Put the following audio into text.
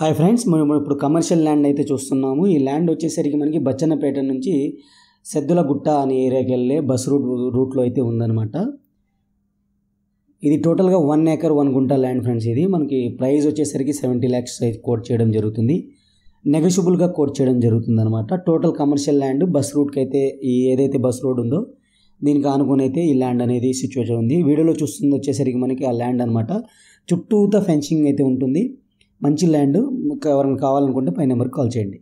hi friends మనం ఇప్పుడు commercial land అయితే చూస్తున్నాము ఈ ల్యాండ్ వచ్చేసరికి మనకి బచ్చన్నపేట నుంచి గుట్ట అనే ఏరియాకి వెళ్ళే బస్ రూట్ రూట్లో అయితే ఉందన్నమాట ఇది టోటల్గా వన్ ఏకర్ వన్ గుంట ల్యాండ్ ఫ్రెండ్స్ ఇది మనకి ప్రైస్ వచ్చేసరికి సెవెంటీ ల్యాక్స్ కోట్ చేయడం జరుగుతుంది నెగషిబుల్గా కోట్ చేయడం జరుగుతుంది అనమాట టోటల్ కమర్షియల్ ల్యాండ్ బస్ రూట్కి అయితే ఈ ఏదైతే బస్ రోడ్ ఉందో దీనికి ఆనుకొని అయితే ఈ ల్యాండ్ అనేది సిచ్యువేషన్ ఉంది వీడియోలో చూస్తుంది వచ్చేసరికి మనకి ఆ ల్యాండ్ అనమాట చుట్టూతా ఫెన్సింగ్ అయితే ఉంటుంది మంచి ల్యాండ్ ఎవరైనా కావాలనుకుంటే పై నెంబర్కి కాల్ చేయండి